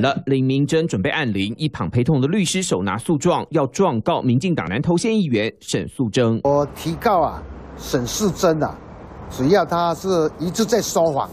了。林明珍准备按铃，一旁陪同的律师手拿诉状，要状告民进党南投县议员沈素贞。我提告啊，沈素贞啊，只要他是一直在说谎，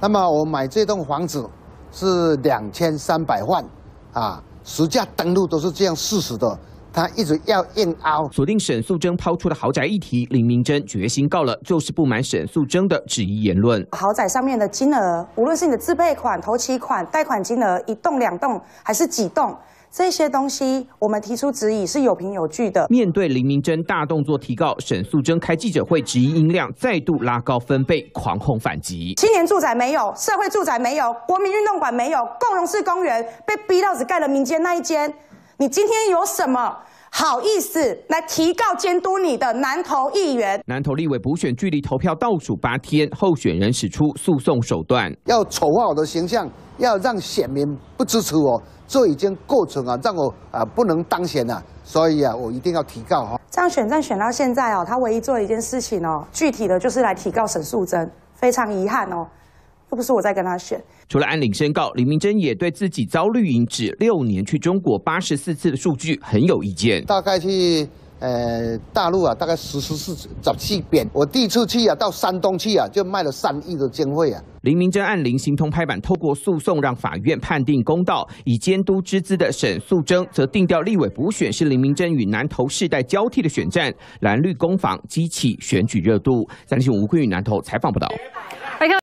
那么我买这栋房子是两千三百万，啊，实价登录都是这样事实的。他一直要硬凹，锁定沈素贞抛出的豪宅议题，林明珍决心告了，就是不满沈素贞的质疑言论。豪宅上面的金额，无论是你的自备款、投期款、贷款金额，一栋、两栋还是几栋，这些东西，我们提出质疑是有凭有据的。面对林明珍大动作提告，沈素贞开记者会质疑音量，再度拉高分贝，狂轰反击。青年住宅没有，社会住宅没有，国民运动馆没有，共荣式公园被逼到只盖了民间那一间。你今天有什么好意思来提告监督你的南投议员？南投立委补选距离投票倒数八天，候选人使出诉讼手段，要丑化我的形象，要让选民不支持我，这已经构成啊，让我啊不能当选了。所以啊，我一定要提告哈。这样选战选到现在哦，他唯一做的一件事情哦，具体的就是来提告沈素贞，非常遗憾哦。是不是我在跟他选。除了按铃申告，林明珍也对自己遭绿营指六年去中国八十四次的数据很有意见。大概去呃大陆啊，大概十十四早去遍。我第一次去啊，到山东去啊，就卖了三亿的经费啊。林明真按铃行通拍板，透过诉讼让法院判定公道。以监督之姿的沈素贞，则定调立委补选是林明真与南投世代交替的选战，蓝绿攻防激起选举热度。三立新闻吴坤宇南投采访报道。